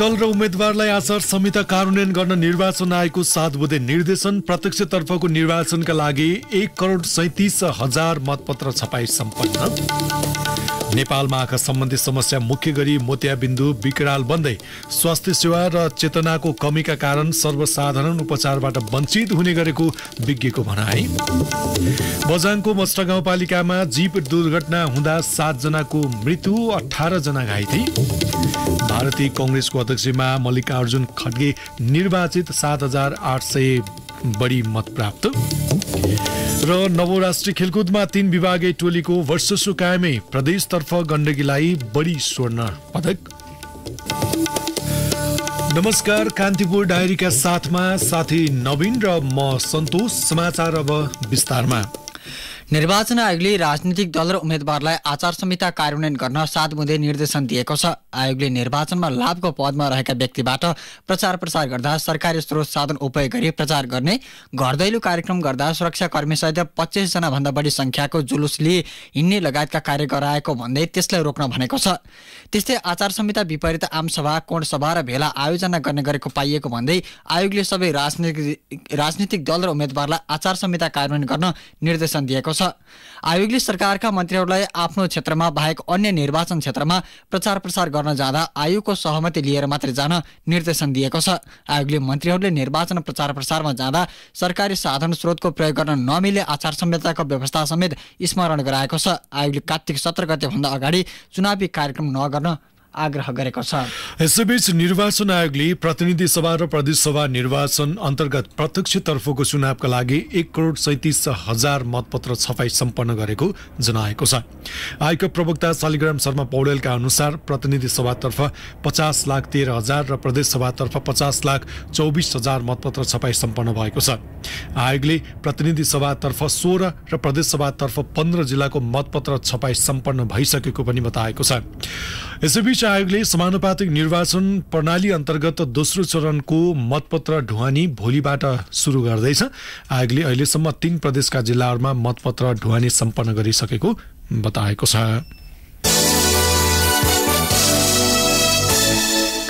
दल र उम्मेद्वारलाई आचार संहिता कार्यान्वयन गर्न निर्वाचन आयोगको सात बुधे निर्देशन प्रत्यक्षतर्फको निर्वाचनका लागि एक करोड सैतिस हजार मतपत्र छपाई सम्पन्न नेपालमा आँखा सम्बन्धी समस्या मुख्य गरी मोतियाबिन्दु विकराल बन्दै स्वास्थ्य सेवा र चेतनाको कमीका कारण सर्वसाधारण उपचारबाट वञ्चित हुने गरेको विज्ञको भनाई बजाङको मस्ट गाउँपालिकामा जीप दुर्घटना हुँदा सातजनाको मृत्यु जना घाइते भारतीय कङ्ग्रेसको अध्यक्षमा मल्लिकार्जुन खड्गे निर्वाचित सात हजार आठ सय बढी मत प्राप्त र नवराष्ट्रिय खेलकुदमा तीन विभागीय टोलीको वर्षसु कायमै प्रदेशतर्फ गण्डकीलाई बढी स्वर्ण पदक नमस्कार कान्तिपुर डायरीका साथमा साथी नवीन र म सन्तोष समाचार अब विस्तारमा निर्वाचन आयोगले राजनीतिक दल र उम्मेद्वारलाई आचार संहिता कार्यान्वयन गर्न सात बुँदै निर्देशन दिएको छ आयोगले निर्वाचनमा लाभको पदमा रहेका व्यक्तिबाट प्रचार प्रसार गर्दा सरकारी स्रोत साधन उपयोग गरी प्रचार गर्ने घर कार्यक्रम गर्दा सुरक्षाकर्मीसहित पच्चिसजनाभन्दा बढी संख्याको जुलुस लिए हिँड्ने लगायतका कार्य गराएको भन्दै त्यसलाई रोक्न भनेको छ त्यस्तै आचार संहिता विपरीत आमसभा कोण सभा र भेला आयोजना गर्ने गरेको पाइएको भन्दै आयोगले सबै राजनीतिक राजनीतिक दल र उम्मेद्वारलाई आचार संहिता कार्यान्वयन गर्न निर्देशन दिएको छ छ आयोगले सरकारका मन्त्रीहरूलाई आफ्नो क्षेत्रमा बाहेक अन्य निर्वाचन क्षेत्रमा प्रचार प्रसार गर्न जाँदा आयोगको सहमति लिएर मात्रै जान निर्देशन दिएको छ आयोगले मन्त्रीहरूले निर्वाचन प्रचार प्रसारमा जाँदा सरकारी साधन स्रोतको प्रयोग गर्न नमिले आचार संहिताको व्यवस्था समेत स्मरण गराएको छ आयोगले कार्तिक सत्र गतेभन्दा अगाडि चुनावी कार्यक्रम नगर्न आग्रह गरेको छ यसैबीच निर्वाचन आयोगले प्रतिनिधि सभा र प्रदेश सभा निर्वाचन अन्तर्गत प्रत्यक्षतर्फको चुनावका लागि एक करोड सैतिस हजार मतपत्र छपाई सम्पन्न गरेको जनाएको छ आयोगका प्रवक्ता शालिग्राम शर्मा पौडेलका अनुसार प्रतिनिधि सभातर्फ पचास लाख तेह्र हजार र प्रदेश सभातर्फ पचास लाख चौबिस हजार मतपत्र छपाई सम्पन्न भएको छ आयोगले प्रतिनिधि सभातर्फ सोह्र र प्रदेश सभातर्फ पन्ध्र जिल्लाको मतपत्र छपाई सम्पन्न भइसकेको पनि बताएको छ यसैबीच चुनाव आयोगले समानुपातिक निर्वाचन प्रणाली अन्तर्गत दोस्रो चरणको मतपत्र ढुवानी भोलिबाट सुरु गर्दैछ आयोगले अहिलेसम्म तीन प्रदेशका जिल्लाहरूमा मतपत्र ढुवानी सम्पन्न गरिसकेको बताएको छ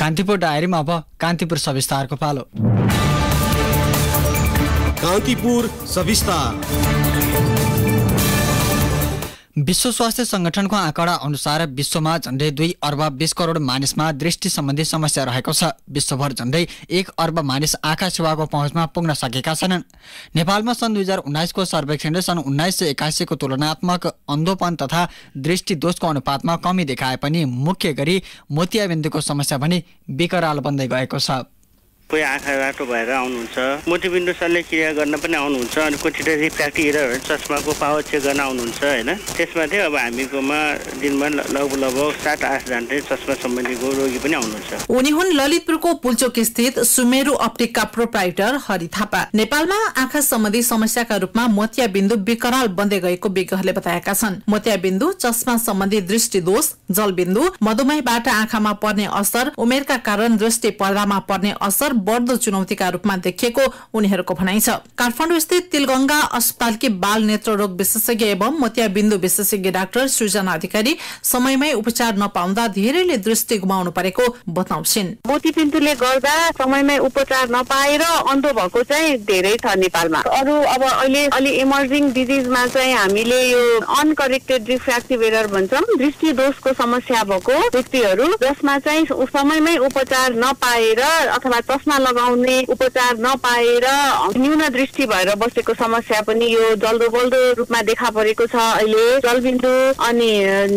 कान्तिपुर डायरीमा अब कान्तिपुर सविस्तारको पालो कान्तिपुर सविस्तार विश्व स्वास्थ्य सङ्गठनको आँकडा अनुसार विश्वमा झन्डै दुई अर्ब बिस करोड मानिसमा दृष्टि सम्बन्धी समस्या रहेको छ विश्वभर झन्डै एक अर्ब मानिस आँखा सेवाको पहुँचमा पुग्न सकेका छैनन् नेपालमा सन् दुई हजार उन्नाइसको सर्वेक्षणले सन् उन्नाइस सय एकासीको तुलनात्मक अन्धोपन तथा दृष्टिदोषको अनुपातमा कमी देखाए पनि मुख्य गरी मोतियाबिन्दुको समस्या भने विकराल बन्दै गएको छ कोही आँखा रातो भएर आउनुहुन्छ मोतिबिन्दु सरले क्रिया गर्न पनि आउनुहुन्छ अनि कोठिटा रिफ्राक्टिभ इरहरू चस्माको पावर चेक गर्न आउनुहुन्छ होइन त्यसमा चाहिँ अब हामीकोमा दिनमा लगभग लगभग सात आठजना चाहिँ चस्मा सम्बन्धीको रोगी पनि आउनुहुन्छ उनी हुन् ललितपुरको पुल्चोक स्थित सुमेरु अप्टिकका प्रोप्राइटर हरि थापा नेपालमा आँखा सम्बन्धी समस्याका रूपमा मोतियाबिन्दु विकराल बन्दै गएको विज्ञहरूले बताएका छन् मोतियाबिन्दु चस्मा सम्बन्धी दृष्टिदोष जलबिन्दु मधुमेहबाट आँखामा पर्ने असर उमेरका कारण दृष्टि पर्दामा पर्ने असर बढ्दो चुनौतीका रूपमा देखिएको उनीहरूको भनाइ छ काठमाडौँ स्थित तिलगंगा अस्पतालकी बाल नेत्र रोग विशेषज्ञ एवं मोतियाबिन्दु विशेषज्ञ डाक्टर सृजना अधिकारी समयमै उपचार नपाउँदा धेरैले दृष्टि गुमाउनु परेको बताउँछिन् मोतीबिन्दुले गर्दा समयमै उपचार नपाएर अन्ध भएको चाहिँ धेरै छ नेपालमा अरू अब अहिले अलि इमर्जिङ डिजिजमा चाहिँ हामीले यो अनकरेक्टेड डिफ्रेक्टिभ एरर भन्छौँ दृष्टि दोषको समस्या भएको व्यक्तिहरू जसमा चाहिँ समयमै उपचार नपाएर अथवा चस्मा लगाउने उपचार नपाएर न्यून दृष्टि भएर बसेको समस्या पनि यो जल्दो बल्दो रूपमा देखा परेको छ अहिले जलबिन्दु अनि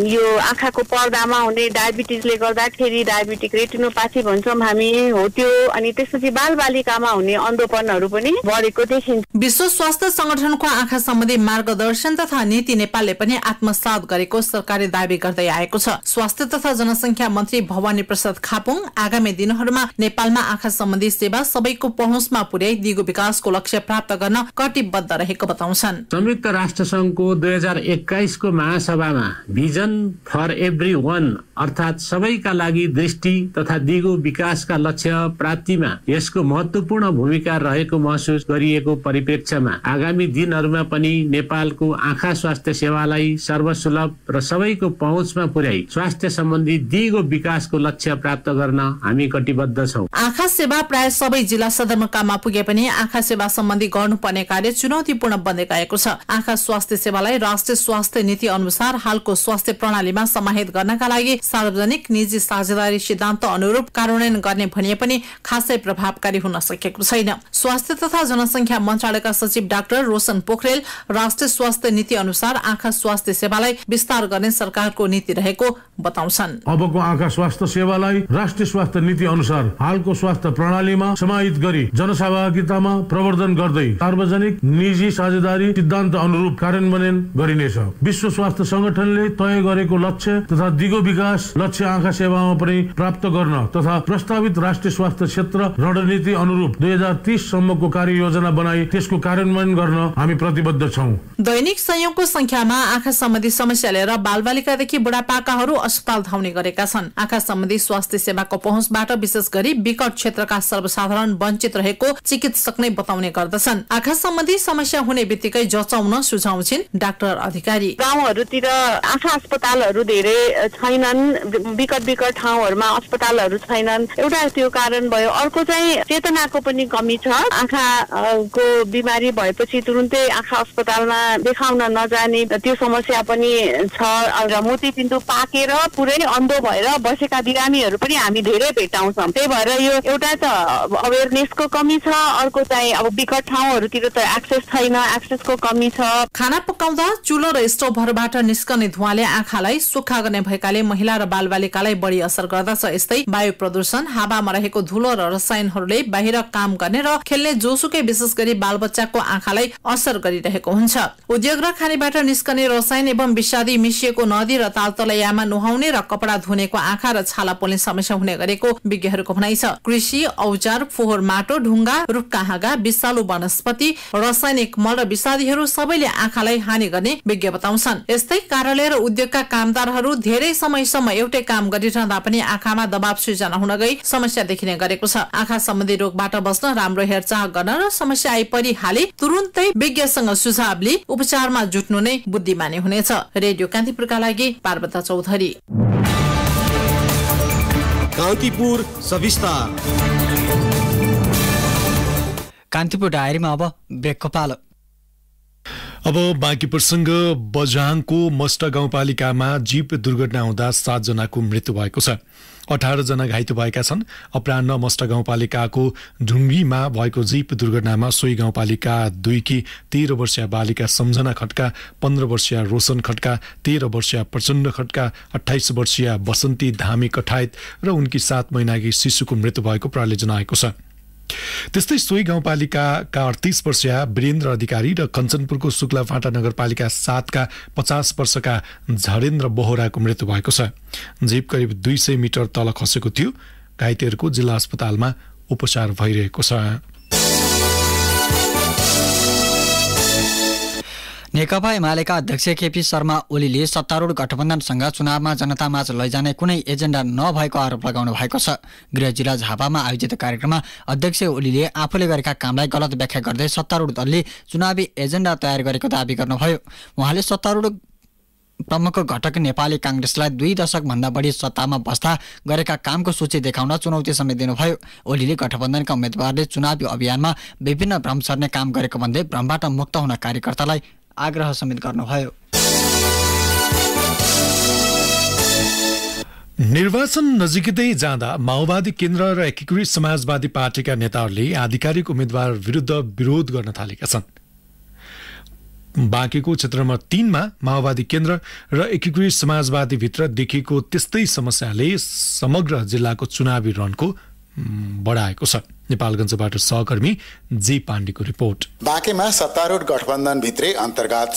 यो आँखाको पर्दामा हुने डायबिटिजले गर्दाखेरि डायबिटिक रेटिनोपाथी भन्छौँ हामी हो त्यो अनि त्यसपछि बाल बालिकामा हुने अन्धोपनहरू पनि बढेको देखिन्छ विश्व स्वास्थ्य संगठनको आँखा सम्बन्धी मार्गदर्शन तथा नीति नेपालले पनि आत्मसात गरेको सरकारले दावी गर्दै आएको छ स्वास्थ्य तथा जनसंख्या मन्त्री भवानी प्रसाद खापुङ आगामी दिनहरूमा नेपालमा आँखा सम्बन्धी सम्बन्धी सेवा सबैको पहुँचमा पुर्याई दिगो विकासको लक्ष्य प्राप्त गर्न कटिबद्ध रहेको बताउँछन् संयुक्त राष्ट्र संघको दुई हजार एक्काइसको महासभामा भिजन फर एभ्री वान अर्थात् सबैका लागि दृष्टि तथा दिगो विकासका लक्ष्य प्राप्तिमा यसको महत्वपूर्ण भूमिका रहेको महसुस गरिएको परिप्रेक्ष्यमा आगामी दिनहरूमा पनि नेपालको आँखा स्वास्थ्य सेवालाई सर्वसुलभ र सबैको पहुँचमा पुर्याई स्वास्थ्य सम्बन्धी दिगो विकासको लक्ष्य प्राप्त गर्न हामी कटिबद्ध छौँ आँखा सेवा प्राय सबै जिल्ला सदरमुकाममा पुगे पनि आँखा सेवा सम्बन्धी गर्नुपर्ने कार्य चुनौतीपूर्ण बन्दै गएको छ आँखा स्वास्थ्य सेवालाई राष्ट्रिय स्वास्थ्य नीति अनुसार हालको स्वास्थ्य प्रणालीमा समाहित गर्नका लागि सार्वजनिक निजी साझेदारी सिद्धान्त अनुरूप कार्यान्वयन गर्ने भनिए पनि खासै प्रभावकारी हुन सकेको छैन स्वास्थ्य तथा जनसंख्या मन्त्रालयका सचिव डाक्टर रोशन पोखरेल राष्ट्रिय स्वास्थ्य नीति अनुसार आँखा स्वास्थ्य सेवालाई विस्तार गर्ने सरकारको नीति रहेको बताउँछन् अबको आँखा स्वास्थ्य सेवालाई राष्ट्रिय स्वास्थ्य नीति अनुसार हालको स्वास्थ्य प्रणालीमा समाहित गरी जनसहभागितामा प्रवर्धन गर्दै सार्वजनिक निजी साझेदारी सिद्धान्त अनुरूप कार्यान्वयन गरिनेछ विश्व स्वास्थ्य संगठनले तय गरेको लक्ष्य तथा दिगो विकास लक्ष्य आँखा सेवामा पनि प्राप्त गर्न तथा प्रस्तावित राष्ट्रिय स्वास्थ्य क्षेत्र रणनीति अनुरूप दुई हजार तिस सम्मको कार्ययोजना बनाई त्यसको कार्यान्वयन गर्न हामी प्रतिबद्ध छौँ दैनिक संयोगको संख्यामा आँखा सम्बन्धी समस्या लिएर बालबालिकादेखि बुढापाकाहरू अस्पताल धाउने गरेका छन् आँखा सम्बन्धी स्वास्थ्य सेवाको पहुँचबाट विशेष गरी विकट क्षेत्रका सर्वसाधारण वञ्चित रहेको चिकित्सक नै बताउने गर्दछन् आँखा सम्बन्धी समस्या हुने बित्तिकै जचाउन सुझाउँछिन् डाक्टर अधिकारी गाउँहरूतिर आँखा अस्पतालहरू धेरै छैनन् विकट विकट ठाउँहरूमा अस्पतालहरू छैनन् एउटा त्यो कारण भयो अर्को चाहिँ चेतनाको पनि कमी छ को बिमारी भएपछि तुरुन्तै आँखा अस्पतालमा देखाउन नजाने त्यो समस्या पनि छ र मोतीबिन्दु पाकेर पुरै अन्धो भएर बसेका बिरामीहरू पनि हामी धेरै भेटाउँछौँ त्यही भएर यो एउटा त अवेरनेसको कमी छ अर्को चाहिँ अब विकट ठाउँहरूतिर त एक्सेस छैन एक्सेसको कमी छ खाना पकाउँदा चुलो र स्टोभहरूबाट निस्कने धुवाले आँखालाई सुक्खा गर्ने भएकाले महिला र बालबालिकालाई बढी असर गर्दछ यस्तै वायु प्रदूषण हावामा रहेको धुलो र रसायनहरूले बाहिर काम गर्ने र खेल्ने जोसुकै विशेष गरी बालबच्चाको आँखालाई असर गरिरहेको हुन्छ उद्योग र खानेबाट निस्कने रसायन एवं विषादी मिसिएको नदी र तालतलैयामा नुहाउने र कपड़ा धुनेको आँखा र छाला पोल्ने समस्या हुने गरेको विज्ञहरूको भनाइ छ कृषि औजार फोहोर माटो ढुङ्गा हाँगा विषालु वनस्पति रसायनिक मल र विषादीहरू सबैले आँखालाई हानि गर्ने विज्ञ बताउँछन् यस्तै कार्यालय र उद्योगका कामदारहरू धेरै समयसम्म एउटै काम गरिरहँदा पनि आँखामा दबाव सृजना हुन गई समस्या देखिने गरेको छ आँखा सम्बन्धी रोगबाट बस्न राम्रो हेरचाह गर्न र समस्या आइपरिहाले तुरुन्तै विज्ञसँग सुझाव लिई उपचारमा जुट्नु नै बुद्धिमानी हुनेछ रेडियो कान्तिपुरका लागि पार्वता चौधरी कान्तिपुर सविस्तार कान्तिपुर डायरीमा अब ब्रेकको पालो अब बाँकी प्रसङ्ग बझाङको मस्ट गाउँपालिकामा जीप दुर्घटना हुँदा सातजनाको मृत्यु भएको छ अठारजना घाइते भएका छन् अपरान्न मस्ट गाउँपालिकाको ढुङ्गीमा भएको जीप दुर्घटनामा सोही गाउँपालिका दुईकी तेह्र वर्षीय बालिका सम्झना खड्का पन्ध्र वर्षीय रोशन खड्का तेह्र वर्षीय प्रचण्ड खड्का अठाइस वर्षीय बसन्ती धामी कठायत र उनकी सात महिनाकी शिशुको मृत्यु भएको प्रहरले जनाएको छ त्यस्तै सोही गाउँपालिकाका अडतिस वर्षीय वीरेन्द्र अधिकारी र कञ्चनपुरको फाँटा नगरपालिका सातका पचास वर्षका झरेन्द्र बोहराको मृत्यु भएको छ जीव करिब दुई सय मिटर तल खसेको थियो घाइतेहरूको जिल्ला अस्पतालमा उपचार भइरहेको छ नेकपा एमालेका अध्यक्ष केपी शर्मा ओलीले सत्तारूढ गठबन्धनसँग चुनावमा जनतामाझ लैजाने कुनै एजेन्डा नभएको आरोप लगाउनु भएको छ गृह जिल्ला झापामा आयोजित कार्यक्रममा अध्यक्ष ओलीले आफूले गरेका कामलाई गलत व्याख्या गर्दै सत्तारूढ दलले चुनावी एजेन्डा तयार गरेको दावी गर्नुभयो उहाँले सत्तारूढ प्रमुख घटक नेपाली काङ्ग्रेसलाई दुई दशकभन्दा बढी सत्तामा बस्दा गरेका कामको सूची देखाउन चुनौती समेत दिनुभयो ओलीले गठबन्धनका उम्मेद्वारले चुनावी अभियानमा विभिन्न भ्रम सर्ने काम गरेको भन्दै भ्रमबाट मुक्त हुन कार्यकर्तालाई आग्रह समेत गर्नुभयो निर्वाचन नजिकै जाँदा माओवादी केन्द्र र एकीकृत समाजवादी पार्टीका नेताहरूले आधिकारिक उम्मेद्वार विरुद्ध विरोध गर्न थालेका छन् बाँकेको क्षेत्र नम्बर तिनमा माओवादी केन्द्र र एकीकृत समाजवादीभित्र देखिएको त्यस्तै समस्याले समग्र जिल्लाको चुनावी रणको बढाएको छ नेपालगञ्जबाट सहकर्मी जी पाण्डेको रिपोर्ट बाँकेमा सत्तारूढ गठबन्धन भित्रै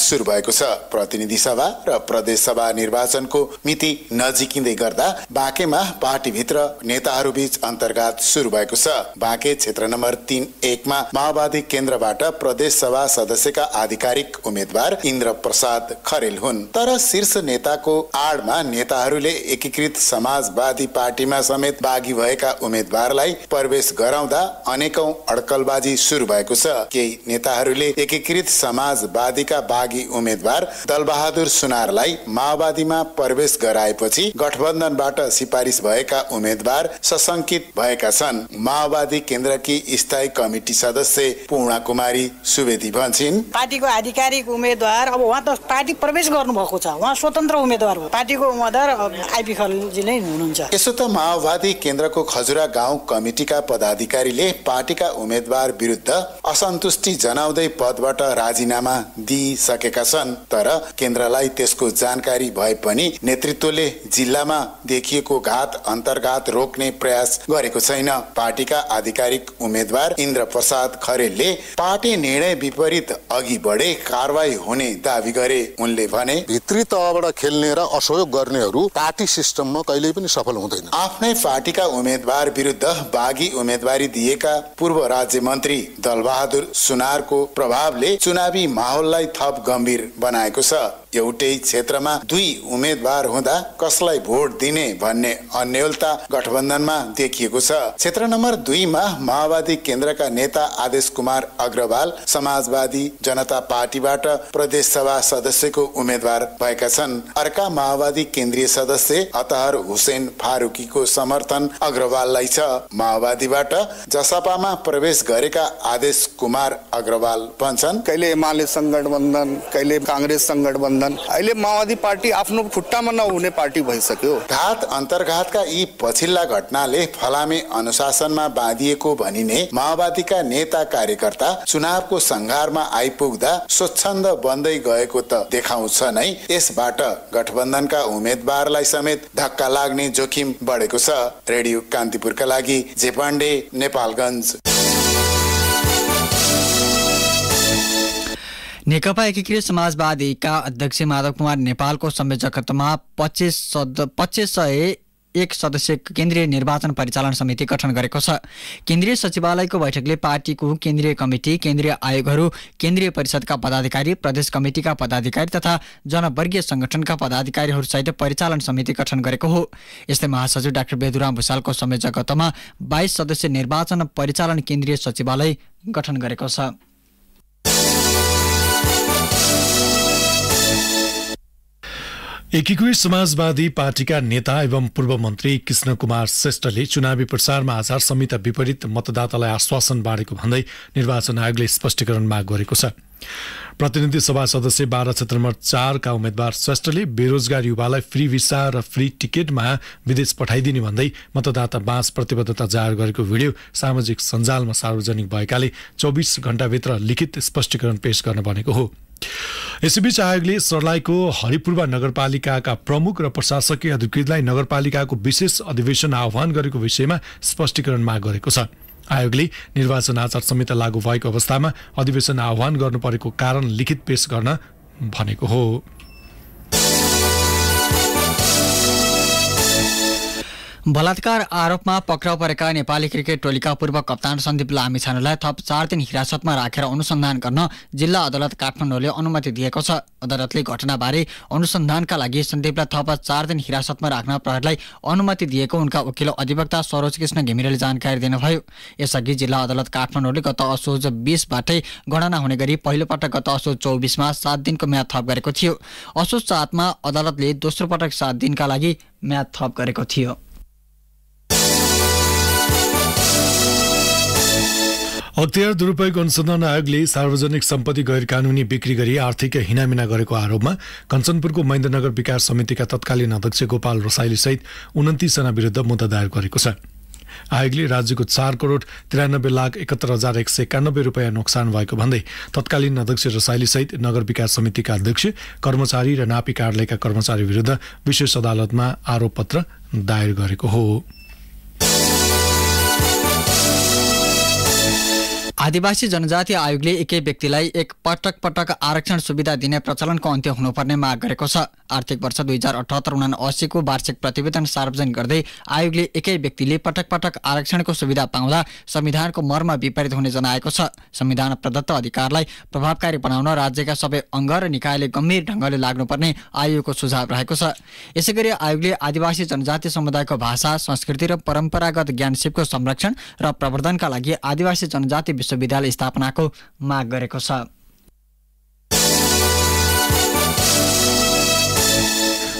सुरु भएको छ प्रतिनिधि सभा र प्रदेश सभा निर्वाचनको मिति नजिकिँदै गर्दा बाँकेमा पार्टीभित्र नेताहरू बीच अन्तर्गत सुरु भएको छ बाँके क्षेत्र नम्बर तीन एकमा माओवादी केन्द्रबाट प्रदेश सभा सदस्यका आधिकारिक उम्मेद्वार इन्द्र प्रसाद खरेल हुन् तर शीर्ष नेताको आडमा नेताहरूले एकीकृत समाजवादी पार्टीमा समेत बाघी भएका उम्मेद्वारलाई प्रवेश गराउँदा गर्दा अनेकौं अड्कलबाजी सुरु भएको छ केही नेताहरूले एकीकृत समाजवादीका बागी उम्मेद्वार दलबहादुर सुनारलाई माओवादीमा प्रवेश गराएपछि गठबन्धनबाट सिफारिस भएका उम्मेद्वार सशंकित भएका छन् माओवादी केन्द्रकी स्थायी कमिटी सदस्य पूर्णा कुमारी सुवेदी भन्छन् पार्टीको आधिकारिक उम्मेद्वार अब उहाँ त पार्टी प्रवेश गर्नुभएको छ उहाँ स्वतन्त्र उम्मेद्वार हो पार्टीको उम्मेद्वार आइपी खलजी नै हुनुहुन्छ यसो त माओवादी केन्द्रको खजुरा गाउँ कमिटीका पदाधिकारी अधिकारीले पार्टीका उम्मेद्वार विरुद्ध असन्तुष्टि जनाउँदै पदबाट राजीनामा दिइसकेका छन् तर केन्द्रलाई त्यसको जानकारी भए पनि नेतृत्वले जिल्लामा देखिएको घात अन्तर्घात रोक्ने प्रयास गरेको छैन पार्टीका आधिकारिक उम्मेद्वार इन्द्र प्रसाद खरेलले पार्टी निर्णय विपरीत अघि बढे कारवाही हुने दावी गरे उनले भने भित्री तहबाट खेल्ने र असहयोग गर्नेहरू पार्टी सिस्टममा कहिल्यै पनि सफल हुँदैन आफ्नै पार्टीका उम्मेद्वार विरुद्ध बाघी उम्मेदवारी दिएका पूर्व राज्य मन्त्री दलबहादुर सुनारको प्रभावले चुनावी माहौललाई थप गम्भीर बनाएको छ एउटै क्षेत्रमा दुई उम्मेद्वार हुँदा कसलाई भोट दिने भन्ने अन्यलता गठबन्धनमा देखिएको छ क्षेत्र नम्बर दुईमा माओवादी केन्द्रका नेता आदेश कुमार अग्रवाल समाजवादी जनता पार्टीबाट प्रदेश सभा सदस्यको उम्मेद्वार भएका छन् अर्का माओवादी केन्द्रीय सदस्य अतहर हुसेन फारूकीको समर्थन अग्रवाललाई छ माओवादीबाट जसपामा प्रवेश गरेका आदेश कुमार अग्रवाल भन्छन् कहिले एमाले सङ्गठबन्धन कहिले काङ्ग्रेस सङ्गठबन्धन गठबन्धन अहिले माओवादी पार्टी आफ्नो खुट्टामा नहुने पार्टी भइसक्यो घात अन्तर्घातका यी पछिल्ला घटनाले फलामे अनुशासनमा बाँधिएको भनिने माओवादीका नेता कार्यकर्ता चुनावको सङ्घारमा आइपुग्दा स्वच्छन्द बन्दै गएको त देखाउँछ नै यसबाट गठबन्धनका उम्मेद्वारलाई समेत धक्का लाग्ने जोखिम बढेको छ रेडियो कान्तिपुरका लागि जे पाण्डे नेपालगञ्ज नेकपा एकीकृत समाजवादीका अध्यक्ष माधव कुमार नेपालको संयोजकत्वमा पच्चिस सद पच्चिस सय एक सदस्य केन्द्रीय निर्वाचन परिचालन समिति गठन गरेको छ केन्द्रीय सचिवालयको बैठकले पार्टीको केन्द्रीय कमिटी केन्द्रीय आयोगहरू केन्द्रीय परिषदका पदाधिकारी प्रदेश कमिटिका पदाधिकारी तथा जनवर्गीय सङ्गठनका पदाधिकारीहरूसहित परिचालन समिति गठन गरेको हो यस्तै महासचिव डाक्टर बेदुराम भूषालको संयोजकत्वमा बाइस सदस्य निर्वाचन परिचालन केन्द्रीय सचिवालय गठन गरेको छ एकीकृत समाजवादी पार्टीका नेता एवं पूर्व मन्त्री कृष्ण कुमार श्रेष्ठले चुनावी प्रचारमा आचार संहिता विपरीत मतदातालाई आश्वासन बाँडेको भन्दै निर्वाचन आयोगले स्पष्टीकरण माग गरेको छ प्रतिनिधि सभा सदस्य बाह्र क्षेत्र नम्बर चारका उम्मेद्वार श्रेष्ठले बेरोजगार युवालाई फ्री भिसा र फ्री टिकटमा विदेश पठाइदिने भन्दै मतदाता बाँस प्रतिबद्धता जाहेर गरेको भिडियो सामाजिक सञ्जालमा सार्वजनिक भएकाले चौबिस घण्टाभित्र लिखित स्पष्टीकरण पेश गर्न भनेको हो यसैबीच आयोगले सर्लाहीको हरिपूर्वा नगरपालिकाका प्रमुख र प्रशासकीय अधिकृतलाई नगरपालिकाको विशेष अधिवेशन आह्वान गरेको विषयमा स्पष्टीकरण माग गरेको छ आयोगले निर्वाचन आचार संहिता लागू भएको अवस्थामा अधिवेशन आह्वान गर्नु परेको कारण लिखित पेश गर्न भनेको हो बलात्कार आरोपमा पक्राउ परेका नेपाली क्रिकेट टोलीका पूर्व कप्तान सन्दीप लामिछानेलाई थप चार दिन हिरासतमा राखेर अनुसन्धान गर्न जिल्ला अदालत काठमाडौँले अनुमति दिएको छ अदालतले घटनाबारे अनुसन्धानका लागि सन्दीपलाई थप चार दिन हिरासतमा राख्न प्रहरीलाई अनुमति दिएको उनका वकिल अधिवक्ता सरोज कृष्ण घिमिरेले जानकारी दिनुभयो यसअघि जिल्ला अदालत काठमाडौँले गत असोज बिसबाटै गणना हुने गरी पहिलोपटक गत असोज चौबिसमा सात दिनको म्याद थप गरेको थियो असोज सातमा अदालतले दोस्रो पटक सात दिनका लागि म्याद थप गरेको थियो हतियार दुरूपयोग अनुसन्धान आयोगले सार्वजनिक सम्पत्ति गैर कानुनी बिक्री गरी आर्थिक हिनामिना गरेको आरोपमा कञ्चनपुरको महेन्द्रनगर विकास समितिका तत्कालीन अध्यक्ष गोपाल रसाइली सहित उन्तिसजना विरुद्ध मुद्दा दायर गरेको छ आयोगले राज्यको चार करोड त्रियानब्बे लाख एकात्तर हजार एक सय एकानब्बे रुपियाँ नोक्सान भएको भन्दै तत्कालीन अध्यक्ष रसाइली सहित नगर विकास समितिका अध्यक्ष कर्मचारी र नापी कार्यालयका कर्मचारी विरुद्ध विशेष अदालतमा आरोप पत्र दायर गरेको हो आदिवासी जनजाति आयोगले एकै व्यक्तिलाई एक पटक पटक आरक्षण सुविधा दिने प्रचलनको अन्त्य हुनुपर्ने माग गरेको छ आर्थिक वर्ष दुई हजार अठहत्तर उना असीको वार्षिक प्रतिवेदन सार्वजनिक गर्दै आयोगले एकै व्यक्तिले पटक पटक आरक्षणको सुविधा पाउँदा संविधानको मर्म विपरीत हुने जनाएको छ संविधान प्रदत्त अधिकारलाई प्रभावकारी बनाउन राज्यका सबै अङ्ग र निकायले गम्भीर ढङ्गले लाग्नुपर्ने आयोगको सुझाव रहेको छ यसैगरी आयोगले आदिवासी जनजाति समुदायको भाषा संस्कृति र परम्परागत ज्ञानसिपको संरक्षण र प्रवर्धनका लागि आदिवासी जनजाति विश्व विश्वविद्यालय स्थापनाको माग गरेको छ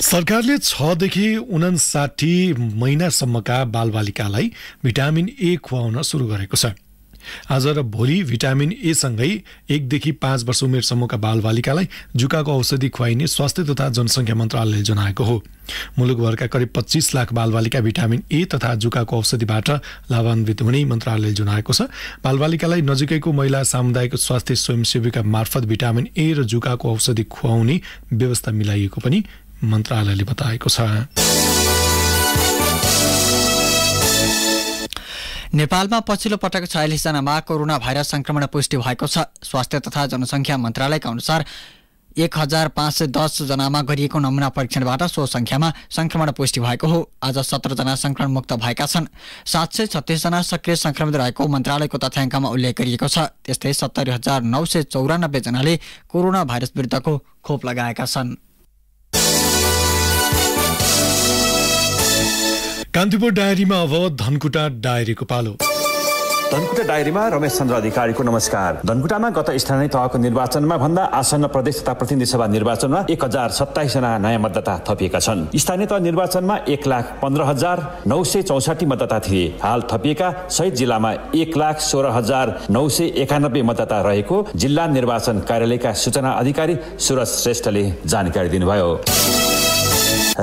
सरकारले छदेखि उनासाठी महिनासम्मका बालबालिकालाई भिटामिन ए खुवाउन सुरु गरेको छ आज र भोलि भिटामिन एसँगै एकदेखि पाँच वर्ष उमेरसम्मका बालबालिकालाई जुकाको औषधि खुवाइने स्वास्थ्य तथा जनसङ्ख्या मन्त्रालयले जनाएको हो मुलुकभरका करिब पच्चिस लाख बालबालिका भिटामिन ए तथा जुकाको औषधिबाट लाभान्वित हुने मन्त्रालयले जनाएको छ बालबालिकालाई नजिकैको महिला सामुदायिक स्वास्थ्य स्वयंसेविका मार्फत भिटामिन ए र जुकाको औषधि खुवाउने व्यवस्था मिलाइएको पनि मन्त्रालयले बताएको छ नेपालमा पछिल्लो पटक छयालिसजनामा कोरोना भाइरस संक्रमण पुष्टि भएको छ स्वास्थ्य तथा जनसङ्ख्या मन्त्रालयका अनुसार एक हजार पाँच सय दसजनामा गरिएको नमुना परीक्षणबाट सो संख्यामा संक्रमण पुष्टि भएको हो आज सत्रजना संक्रमण मुक्त भएका छन् सात सय छत्तिसजना सक्रिय संक्रमित रहेको मन्त्रालयको तथ्याङ्कमा उल्लेख गरिएको छ त्यस्तै सत्तरी हजार नौ सय चौरानब्बेजनाले कोरोना भाइरस विरुद्धको खोप लगाएका छन् कान्तिपुर डायरीमा अब धनकुटा डायरीको पालो धनकुटा डायरीमा रमेश चन्द्र अधिकारीको नमस्कार धनकुटामा गत स्थानीय तहको निर्वाचनमा भन्दा आसन्न प्रदेश तथा प्रतिनिधि सभा निर्वाचनमा एक हजार सत्ताइसजना नयाँ मतदाता थपिएका छन् स्थानीय तह निर्वाचनमा एक लाख पन्ध्र हजार नौ सय चौसठी मतदाता थिए हाल थपिएका सहित जिल्लामा एक लाख सोह्र हजार नौ सय एकानब्बे मतदाता रहेको जिल्ला निर्वाचन कार्यालयका सूचना अधिकारी सुरज श्रेष्ठले जानकारी दिनुभयो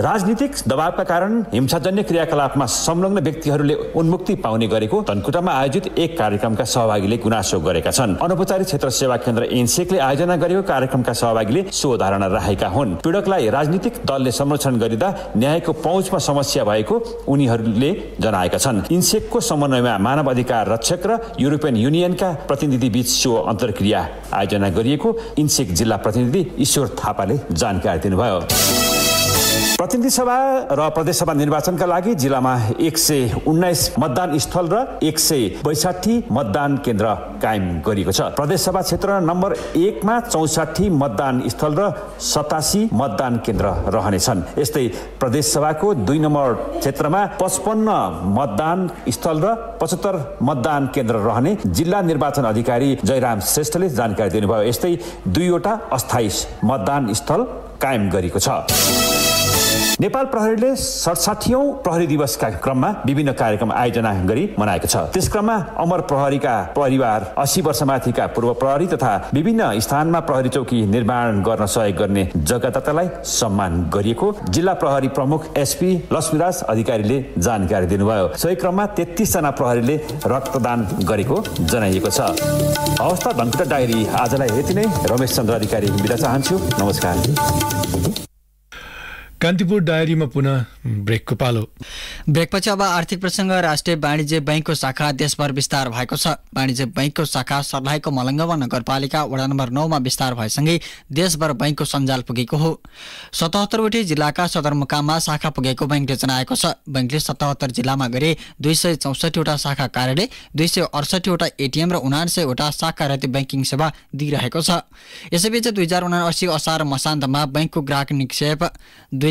राजनीतिक दबावका कारण हिंसाजन्य क्रियाकलापमा संलग्न व्यक्तिहरूले उन्मुक्ति पाउने गरेको धनकुटामा आयोजित एक कार्यक्रमका सहभागीले गुनासो गरेका छन् अनौपचारिक क्षेत्र सेवा केन्द्र एनसेकले आयोजना गरेको कार्यक्रमका सहभागीले सो धारणा राखेका हुन् पीडकलाई राजनीतिक दलले संरक्षण गरिँदा न्यायको पहुँचमा समस्या भएको उनीहरूले जनाएका छन् इन्सेकको समन्वयमा मानव अधिकार रक्षक र युरोपियन युनियनका प्रतिनिधि बीच सो अन्तर्क्रिया आयोजना गरिएको इन्सेक जिल्ला प्रतिनिधि ईश्वर थापाले जानकारी दिनुभयो प्रतिनिधि सभा र प्रदेश सभा निर्वाचनका लागि जिल्लामा एक सय उन्नाइस मतदान स्थल र एक सय बैसाठी मतदान केन्द्र कायम गरिएको छ प्रदेश सभा क्षेत्र नम्बर एकमा चौसाठी मतदान स्थल र सतासी मतदान केन्द्र रहनेछन् यस्तै प्रदेश सभाको दुई नम्बर क्षेत्रमा पचपन्न मतदान स्थल र पचहत्तर मतदान केन्द्र रहने जिल्ला निर्वाचन अधिकारी जयराम श्रेष्ठले जानकारी दिनुभयो यस्तै दुईवटा अस्थायी मतदान स्थल कायम गरिएको छ नेपाल प्रहरीले सडसाठीौं प्रहरी दिवसका क्रममा विभिन्न कार्यक्रम आयोजना गरी मनाएको छ त्यस क्रममा अमर प्रहरीका परिवार अस्सी वर्षमाथिका पूर्व प्रहरी तथा विभिन्न स्थानमा प्रहरी चौकी निर्माण गर्न सहयोग गर्ने जग्गादातालाई सम्मान गरिएको जिल्ला प्रहरी प्रमुख एसपी लक्ष्मीदास अधिकारीले जानकारी दिनुभयो सोही क्रममा जना प्रहरीले रक्तदान गरेको जनाइएको छ अवस्था धनकुटा डायरी आजलाई यति नै रमेश चन्द्र अधिकारी बिदा चाहन्छु नमस्कार कान्तिपुर डायरीमा पुनः ब्रेकको पालो ब्रेकपछि अब आर्थिक प्रसङ्ग राष्ट्रिय वाणिज्य बैङ्कको शाखा देशभर विस्तार भएको छ वाणिज्य बैङ्कको शाखा सर्लाहीको मलङ्गवा नगरपालिका वडा नम्बर नौमा विस्तार भएसँगै देशभर बैङ्कको सञ्जाल पुगेको हो सतहत्तरवटै जिल्लाका सदरमुकाममा शाखा पुगेको बैङ्कले जनाएको छ बैङ्कले सतहत्तर जिल्लामा गरे दुई सय चौसठीवटा शाखा कार्यालय दुई सय अडसठीवटा एटिएम र उनासयवटा शाखा रहित ब्याङ्किङ सेवा दिइरहेको छ यसैबीच दुई हजार उनासी असार मसान्तमा बैङ्कको ग्राहक निक्षेप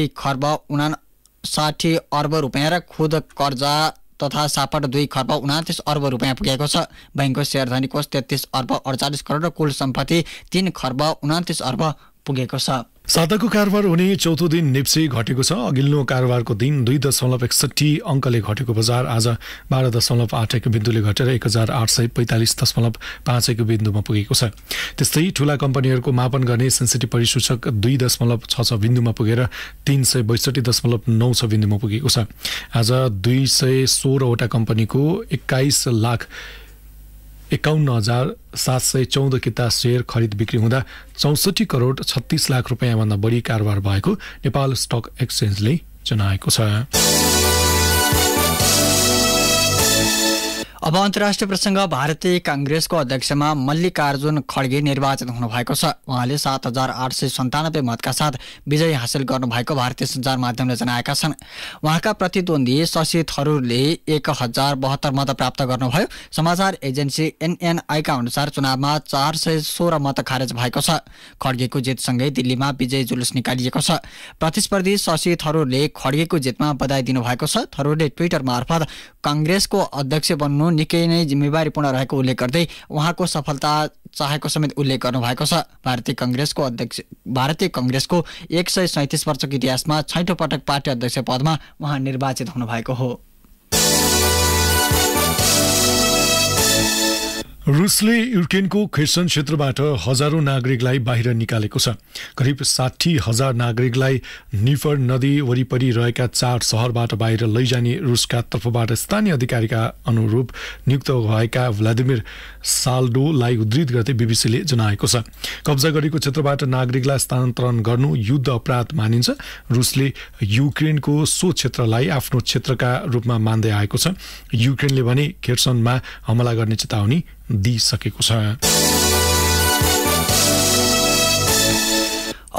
दुई खर्ब उनासाठी अर्ब रुपियाँ र खुद कर्जा तथा सापट दुई खर्ब उनातिस अर्ब रुपियाँ पुगेको छ ब्याङ्कको सेयरधनी कोष तेत्तिस अर्ब अडचालिस करोड र कुल सम्पत्ति तिन खर्ब उनातिस अर्ब पुगेको छ साताको कारोबार हुने चौथो दिन निप्से घटेको छ अघिल्लो कारोबारको दिन दुई दशमलव एकसट्ठी अङ्कले घटेको बजार आज बाह्र दशमलव आठ एक बिन्दुले घटेर एक हजार आठ सय पैँतालिस दशमलव पाँच एक बिन्दुमा पुगेको छ त्यस्तै ठुला कम्पनीहरूको मापन गर्ने सेन्सिटिभ परिसूचक दुई दशमलव छ छ बिन्दुमा पुगेर तिन सय बैसठी दशमलव नौ छ बिन्दुमा पुगेको छ आज दुई सय सोह्रवटा कम्पनीको एक्काइस लाख एकाउन्न हजार सात सय चौध किता सेयर खरिद बिक्री हुँदा चौसठी करोड छत्तिस लाख रुपियाँभन्दा बढी कारोबार भएको नेपाल स्टक एक्सचेन्जले जनाएको छ अब अन्तर्राष्ट्रिय प्रसङ्ग भारतीय काङ्ग्रेसको अध्यक्षमा मल्लिकार्जुन खड्गे निर्वाचित हुनुभएको छ उहाँले सात हजार आठ सय सन्तानब्बे मतका साथ विजय हासिल गर्नुभएको भारतीय सञ्चार माध्यमले जनाएका छन् उहाँका प्रतिद्वन्दी शशि थरूरले एक हजार बहत्तर मत प्राप्त गर्नुभयो समाचार एजेन्सी एनएनआईका अनुसार चुनावमा चार सय सोह्र मत खारेज भएको छ खड्गेको जितसँगै दिल्लीमा विजय जुलुस निकालिएको छ प्रतिस्पर्धी शशि थरूरले खड्गेको जितमा बधाई दिनुभएको छ थरूरले ट्विटर मार्फत काङ्ग्रेसको अध्यक्ष बन्नु निकै नै जिम्मेवारीपूर्ण रहेको उल्लेख गर्दै उहाँको सफलता चाहेको समेत उल्लेख गर्नुभएको छ भारतीय कङ्ग्रेसको अध्यक्ष भारतीय कङ्ग्रेसको एक सय सैँतिस वर्षको इतिहासमा छैटौँ पटक पार्टी अध्यक्ष पदमा उहाँ निर्वाचित हुनुभएको हो रुसले युक्रेनको खेर्सन क्षेत्रबाट हजारौँ नागरिकलाई बाहिर निकालेको छ करिब साठी हजार नागरिकलाई निफर नदी वरिपरि रहेका चार सहरबाट बाहिर लैजाने रुसका तर्फबाट स्थानीय अधिकारीका अनुरूप नियुक्त भएका भ्लादिमिर साल्डोलाई उद्धित गर्दै बिबिसीले जनाएको छ कब्जा गरेको क्षेत्रबाट नागरिकलाई स्थानान्तरण गर्नु युद्ध अपराध मानिन्छ रुसले युक्रेनको सो क्षेत्रलाई आफ्नो क्षेत्रका रूपमा मान्दै आएको छ युक्रेनले भने खेर्सनमा हमला गर्ने चेतावनी दिइसकेको छ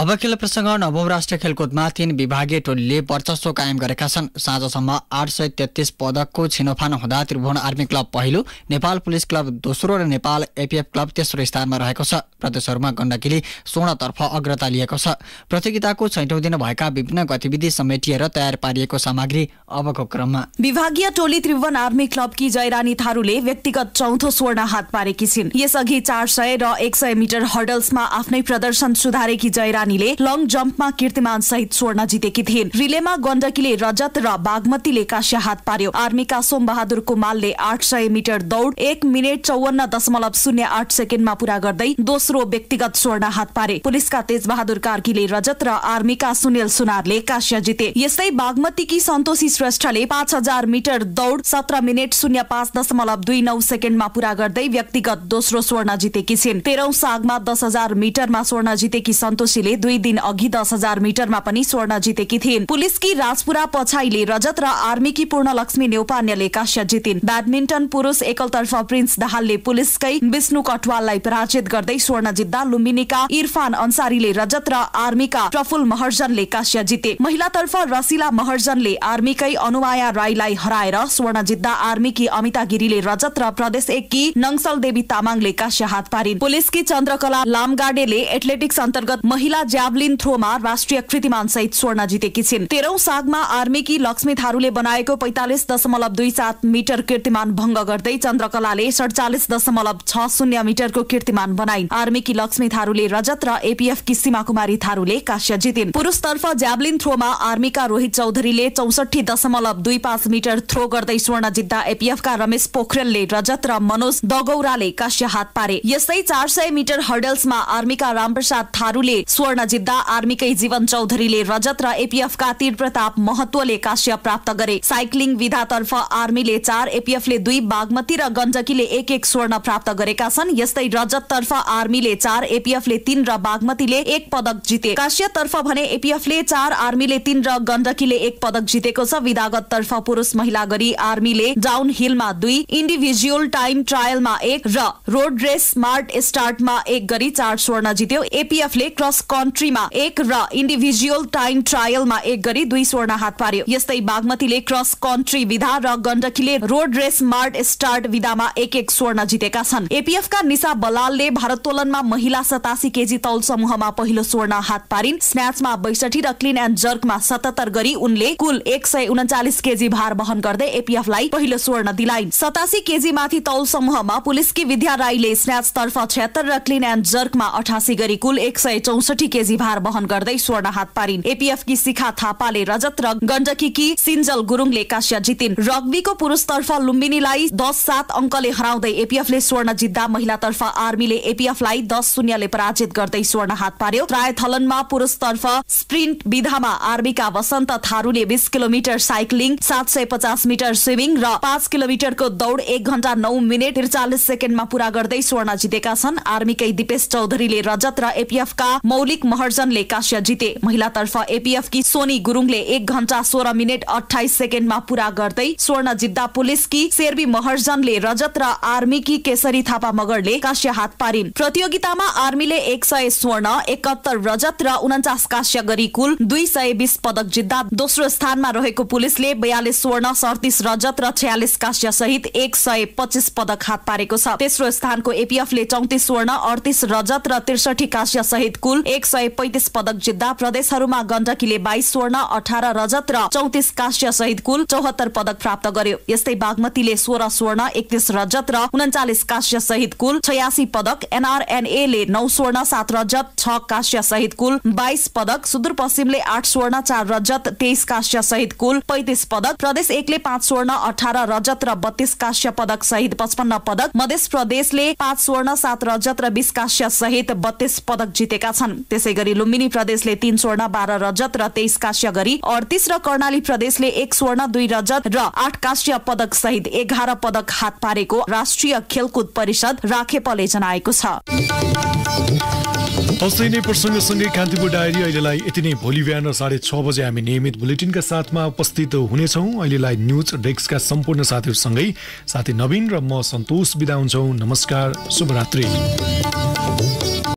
अब खेल प्रसङ्ग नवौं राष्ट्रिय खेलकुदमा तीन विभागीय टोलीले वर्चस्व कायम गरेका छन् साँझसम्म आठ सय तेत्तिस पदकको छिनोफान हुँदा त्रिभुवन आर्मी क्लब पहिलो नेपाल पुलिस क्लब दोस्रो र नेपाल एपिएफ क्लब तेस्रो स्थानमा रहेको छ प्रदेशहरूमा गण्डकीले स्वर्णतर्फ अग्रता लिएको छ प्रतियोगिताको छैटौँ दिन भएका विभिन्न गतिविधि समेटिएर तयार पारिएको सामग्री अबको क्रममा विभागीय टोली त्रिभुवन आर्मी क्लबकी जयरानी थारूले व्यक्तिगत चौथो स्वर्ण हात पारेकी छिन् यसअघि चार सय र एक सय मिटर हर्डल्समा आफ्नै प्रदर्शन सुधारेकी जयरानीले लङ जम्पमा कीर्तिमान सहित स्वर्ण जितेकी थिइन् रिलेमा गण्डकीले रजत र बागमतीले काश्य हात पार्यो आर्मीका सोमबहादुर कुमालले आठ सय मिटर दौड एक मिनट चौवन्न दशमलव शून्य आठ सेकेन्डमा पूरा गर्दै दोस्रो दोस्रो व्यक्तिगत स्वर्ण हात पारे पुलिसका तेज बहादुर कार्कीले रजत र आर्मीका सुनिल सुनारले काश्य जिते यस्तै बागमतीकी सन्तोषी श्रेष्ठले पाँच हजार मिटर दौड सत्र मिनट शून्य पाँच दशमलव दुई नौ सेकेन्डमा पूरा गर्दै व्यक्तिगत दोस्रो स्वर्ण जितेकी छिन् तेह्रौं सागमा दस हजार मिटरमा स्वर्ण जितेकी सन्तोषीले दुई दिन अघि दस हजार मिटरमा पनि स्वर्ण जितेकी थिइन् पुलिसकी राजपुरा पछाइले रजत र आर्मीकी पूर्ण लक्ष्मी नेउपान्यले काश्य जितिन् ब्याडमिन्टन पुरुष एकलतर्फ प्रिन्स दाहालले पुलिसकै विष्णु कटवाललाई पराजित गर्दै स्वर्ण स्वर्ण जित्दा लुम्बिनीका इरफान अन्सारीले रजत र आर्मीका प्रफुल महर्जनले काश्य जिते महिलातर्फ रसिला महर्जनले आर्मीकै अनुमाया राईलाई हराएर स्वर्ण जित्दा आर्मीकी अमिता गिरीले रजत र प्रदेश एककी नङसल देवी तामाङले काश्य हात पारिन् पुलिसकी चन्द्रकला लामगाडेले एथलेटिक्स अन्तर्गत महिला ज्याभलिन थ्रोमा राष्ट्रिय कृतिमान सहित स्वर्ण जितेकी छिन् तेह्रौं सागमा आर्मीकी लक्ष्मी थारूले बनाएको पैंतालिस दशमलव दुई सात मिटर कीर्तिमान भङ्ग गर्दै चन्द्रकलाले सडचालिस दशमलव छ शून्य मिटरको कीर्तिमान बनाइन् आर्मीकी लक्ष्मी थारूले रजत र एपीएफकी कि सीमा कुमारी थारूले काश्य जितिन् पुरुषतर्फ ज्याबलिन थ्रोमा आर्मीका रोहित चौधरीले चौसठी दशमलव दुई पाँच मिटर थ्रो गर्दै स्वर्ण जित्दा एपीएफका रमेश पोखरेलले रजत र मनोज दगौराले काश्य हात पारे यस्तै चार सय मिटर हर्डल्समा आर्मीका रामप्रसाद थारूले स्वर्ण जित्दा आर्मीकै जीवन चौधरीले रजत र एपीएफका तीर प्रताप महत्वले काश्य प्राप्त गरे साइक्लिङ विधातर्फ आर्मीले चार एपीएफले दुई बागमती र गण्डकीले एक एक स्वर्ण प्राप्त गरेका छन् यस्तै रजततर्फ आर्मी आर्मीले चार एपीएफले तीन र बागमतीले एक पदक जिते काश्यतर्फ भने एपीएफले चार आर्मीले तीन र गण्डकीले एक पदक जितेको छ विदागत तर्फ पुरुष महिला गरी आर्मीले डाउन हिलमा दुई इन्डिभिजुअल टाइम ट्रायलमा एक र रोड रेस स्मार्ट स्टार्टमा एक गरी चार स्वर्ण जित्यो एपीएफले क्रस कन्ट्रीमा एक र इन्डिभिजुअल टाइम ट्रायलमा एक गरी दुई स्वर्ण हात पार्यो यस्तै बागमतीले क्रस कन्ट्री विधा र गण्डकीले रोड रेस स्मार्ट स्टार्ट विधामा एक एक स्वर्ण जितेका छन् एपीएफका निशा बलालले भारत्तोलन म्याराथनमा महिला सतासी केजी तौल समूहमा पहिलो स्वर्ण हात पारिन् स्न्याचमा बैसठी र क्लिन एन्ड जर्कमा सतहत्तर गरी उनले कुल एक सय उन्चालिस केजी भार वहन गर्दै एपिएफलाई पहिलो स्वर्ण दिलाइन् सतासी केजी माथि तौल समूहमा पुलिसकी विद्या राईले स्न्याचतर्फ छ्यात्तर र क्लिन एन्ड जर्कमा अठासी गरी कुल एक सय चौसठी केजी भार वहन गर्दै स्वर्ण हात पारिन् कि शिखा थापाले रजत र गण्डकीकी सिन्जल गुरुङले काश्य जितिन् रग्बीको पुरुषतर्फ लुम्बिनीलाई दस सात अङ्कले हराउँदै एपिएफले स्वर्ण जित्दा महिलातर्फ आर्मीले एपिएफलाई लाई दस शून्यले पराजित गर्दै स्वर्ण हात पार्यो ट्रायथलनमा पुरुषतर्फ स्प्रिन्ट विधामा आर्मीका वसन्त थारूले बिस किलोमिटर साइक्लिङ सात सय पचास मिटर स्विमिङ र पाँच किलोमिटरको दौड एक घण्टा नौ मिनट त्रिचालिस सेकेन्डमा पूरा गर्दै स्वर्ण जितेका छन् आर्मीकै दिपेश चौधरीले रजत र एपीएफका मौलिक महर्जनले काश्य जिते महिलातर्फ एपीएफकी सोनी गुरुङले एक घण्टा सोह्र मिनट अठाइस सेकेन्डमा पूरा गर्दै स्वर्ण जित्दा पुलिसकी शेर्वी महर्जनले रजत र आर्मीकी केसरी थापा मगरले काश्य हात पारिन् प्रतियोगितामा आर्मीले एक सय स्वर्ण एकहत्तर रजत र उन्चास काश्य गरी कुल दुई सय बिस पदक जित्दा दोस्रो स्थानमा रहेको पुलिसले बयालिस स्वर्ण सडतिस रजत र छयालिस काश्य सहित एक सय पच्चिस पदक हात पारेको छ तेस्रो स्थानको एपीएफले चौतिस स्वर्ण अडतिस रजत र त्रिसठी काश्य सहित कुल एक सय पैतिस पदक जित्दा प्रदेशहरूमा गण्डकीले बाइस स्वर्ण अठार रजत र चौतिस काश्य सहित कुल चौहत्तर पदक प्राप्त गर्यो यस्तै बागमतीले सोह्र स्वर्ण एकतिस रजत र उन्चालिस काश्य सहित कुल छयासी पदक एनआर ले नौ स्वर्ण सात रजत छ काश्य सहित कुल बाइस पदक सुदूरपश्चिमले आठ स्वर्ण चार रजत तेइस काश्य सहित कुल पैतिस पदक प्रदेश एकले पाँच स्वर्ण अठार रजत र बत्तीस काश्य पदक सहित पचपन्न पदक मध्य प्रदेशले पाँच स्वर्ण सात रजत र बीस काश्य सहित बत्तीस पदक जितेका छन् त्यसै गरी लुम्बिनी प्रदेशले तीन स्वर्ण बाह्र रजत र तेइस काश्य गरी अडतिस र कर्णाली प्रदेशले एक स्वर्ण दुई रजत र आठ काश्य पदक सहित एघार पदक हात पारेको राष्ट्रिय खेलकुद परिषद राखेपले जनाएको छ हस्तै नै प्रसङ्गसँगै कान्तिपुर डायरी अहिलेलाई यति नै भोलि बिहान साढे छ बजे हामी नियमित बुलेटिनका साथमा उपस्थित हुनेछौँ अहिलेलाई न्युज डेस्कका सम्पूर्ण साथीहरूसँगै साथी नवीन र म सन्तोष बिदा हुन्छौँ नमस्कार शुभरात्री